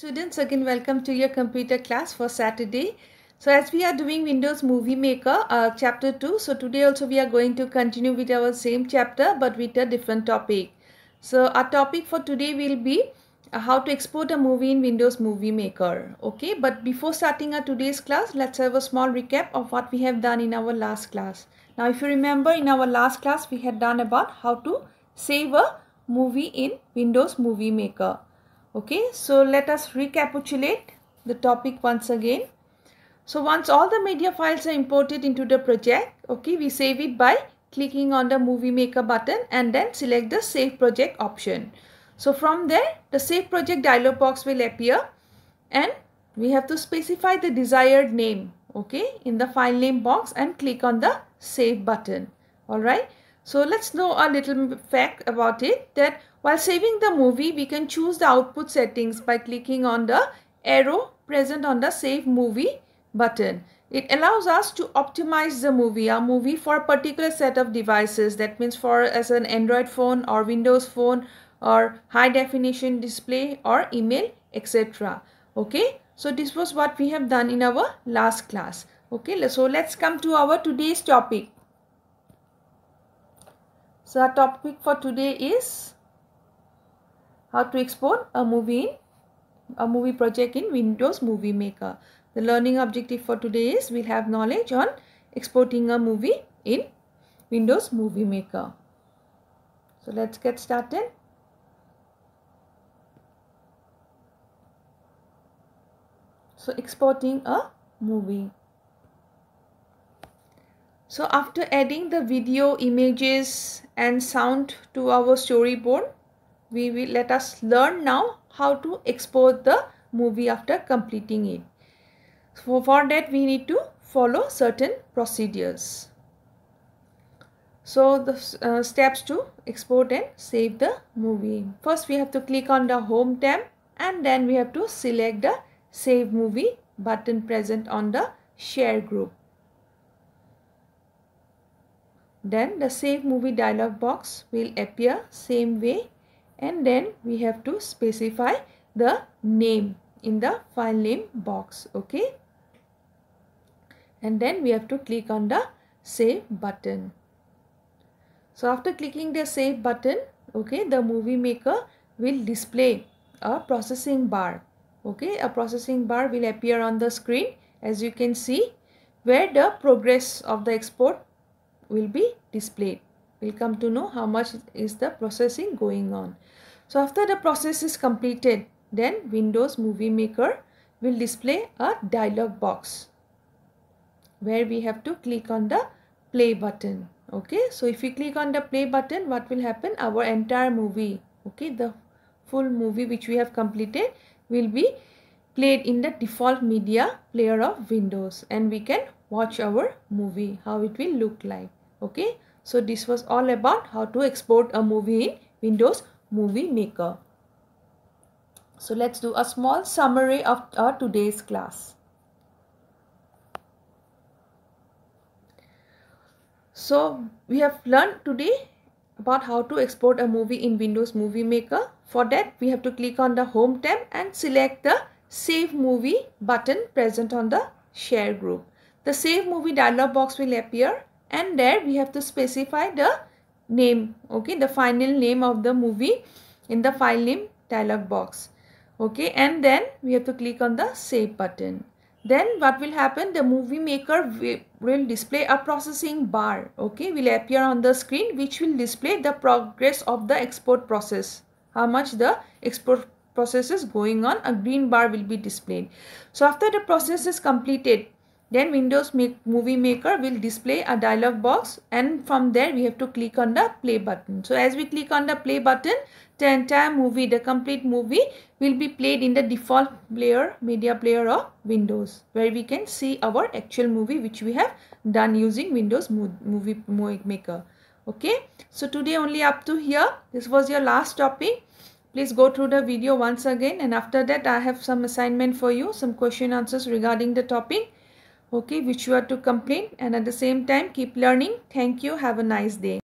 Students again welcome to your computer class for Saturday. So as we are doing Windows Movie Maker uh, chapter 2 so today also we are going to continue with our same chapter but with a different topic. So our topic for today will be uh, how to export a movie in Windows Movie Maker. Okay but before starting our today's class let's have a small recap of what we have done in our last class. Now if you remember in our last class we had done about how to save a movie in Windows Movie Maker. Okay, so let us recapitulate the topic once again. So once all the media files are imported into the project, okay, we save it by clicking on the movie maker button and then select the save project option. So from there, the save project dialog box will appear and we have to specify the desired name, okay, in the file name box and click on the save button, alright. So let's know a little fact about it that while saving the movie, we can choose the output settings by clicking on the arrow present on the save movie button. It allows us to optimize the movie, our movie for a particular set of devices. That means for as an Android phone or Windows phone or high definition display or email, etc. Okay, so this was what we have done in our last class. Okay, so let's come to our today's topic so our topic for today is how to export a movie in a movie project in Windows Movie Maker. The learning objective for today is we'll have knowledge on exporting a movie in Windows Movie Maker. So let's get started. So exporting a movie. So after adding the video, images and sound to our storyboard, we will let us learn now how to export the movie after completing it. So for that we need to follow certain procedures. So the uh, steps to export and save the movie. First we have to click on the home tab and then we have to select the save movie button present on the share group then the save movie dialog box will appear same way and then we have to specify the name in the file name box okay and then we have to click on the save button so after clicking the save button okay the movie maker will display a processing bar okay a processing bar will appear on the screen as you can see where the progress of the export will be displayed. We'll come to know how much is the processing going on. So after the process is completed, then Windows Movie Maker will display a dialog box where we have to click on the play button. Okay, so if we click on the play button, what will happen? Our entire movie, okay, the full movie which we have completed will be played in the default media player of Windows and we can watch our movie, how it will look like okay so this was all about how to export a movie in windows movie maker so let's do a small summary of our today's class so we have learned today about how to export a movie in windows movie maker for that we have to click on the home tab and select the save movie button present on the share group the save movie dialog box will appear and there we have to specify the name okay the final name of the movie in the file name dialog box okay and then we have to click on the save button then what will happen the movie maker will display a processing bar okay will appear on the screen which will display the progress of the export process how much the export process is going on a green bar will be displayed so after the process is completed then Windows make, Movie Maker will display a dialog box and from there we have to click on the play button. So as we click on the play button, the entire movie, the complete movie will be played in the default player, media player of Windows where we can see our actual movie which we have done using Windows Movie Maker. Okay, so today only up to here. This was your last topic please go through the video once again and after that i have some assignment for you some question answers regarding the topic okay which you are to complain and at the same time keep learning thank you have a nice day